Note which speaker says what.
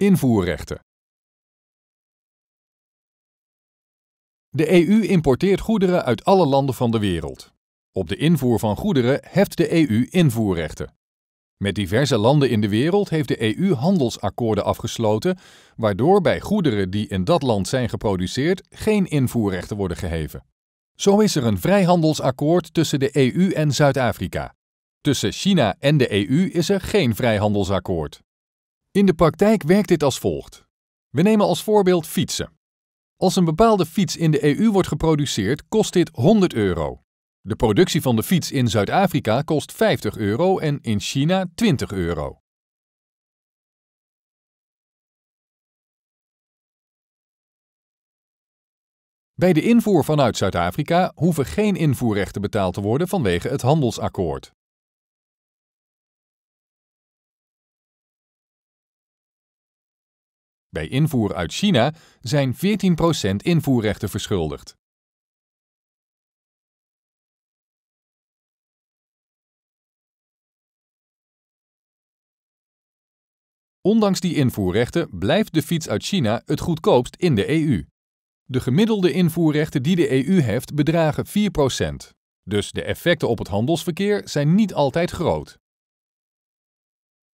Speaker 1: Invoerrechten.
Speaker 2: De EU importeert goederen uit alle landen van de wereld. Op de invoer van goederen heft de EU invoerrechten. Met diverse landen in de wereld heeft de EU handelsakkoorden afgesloten, waardoor bij goederen die in dat land zijn geproduceerd geen invoerrechten worden geheven. Zo is er een vrijhandelsakkoord tussen de EU en Zuid-Afrika. Tussen China en de EU is er geen vrijhandelsakkoord. In de praktijk werkt dit als volgt. We nemen als voorbeeld fietsen. Als een bepaalde fiets in de EU wordt geproduceerd, kost dit 100 euro. De productie van de fiets in Zuid-Afrika kost 50 euro en in China 20 euro.
Speaker 1: Bij de invoer vanuit Zuid-Afrika hoeven geen invoerrechten betaald te worden vanwege het handelsakkoord. Bij invoer uit China zijn 14% invoerrechten verschuldigd.
Speaker 2: Ondanks die invoerrechten blijft de fiets uit China het goedkoopst in de EU. De gemiddelde invoerrechten die de EU heeft bedragen 4%. Dus de effecten op het handelsverkeer zijn niet altijd groot.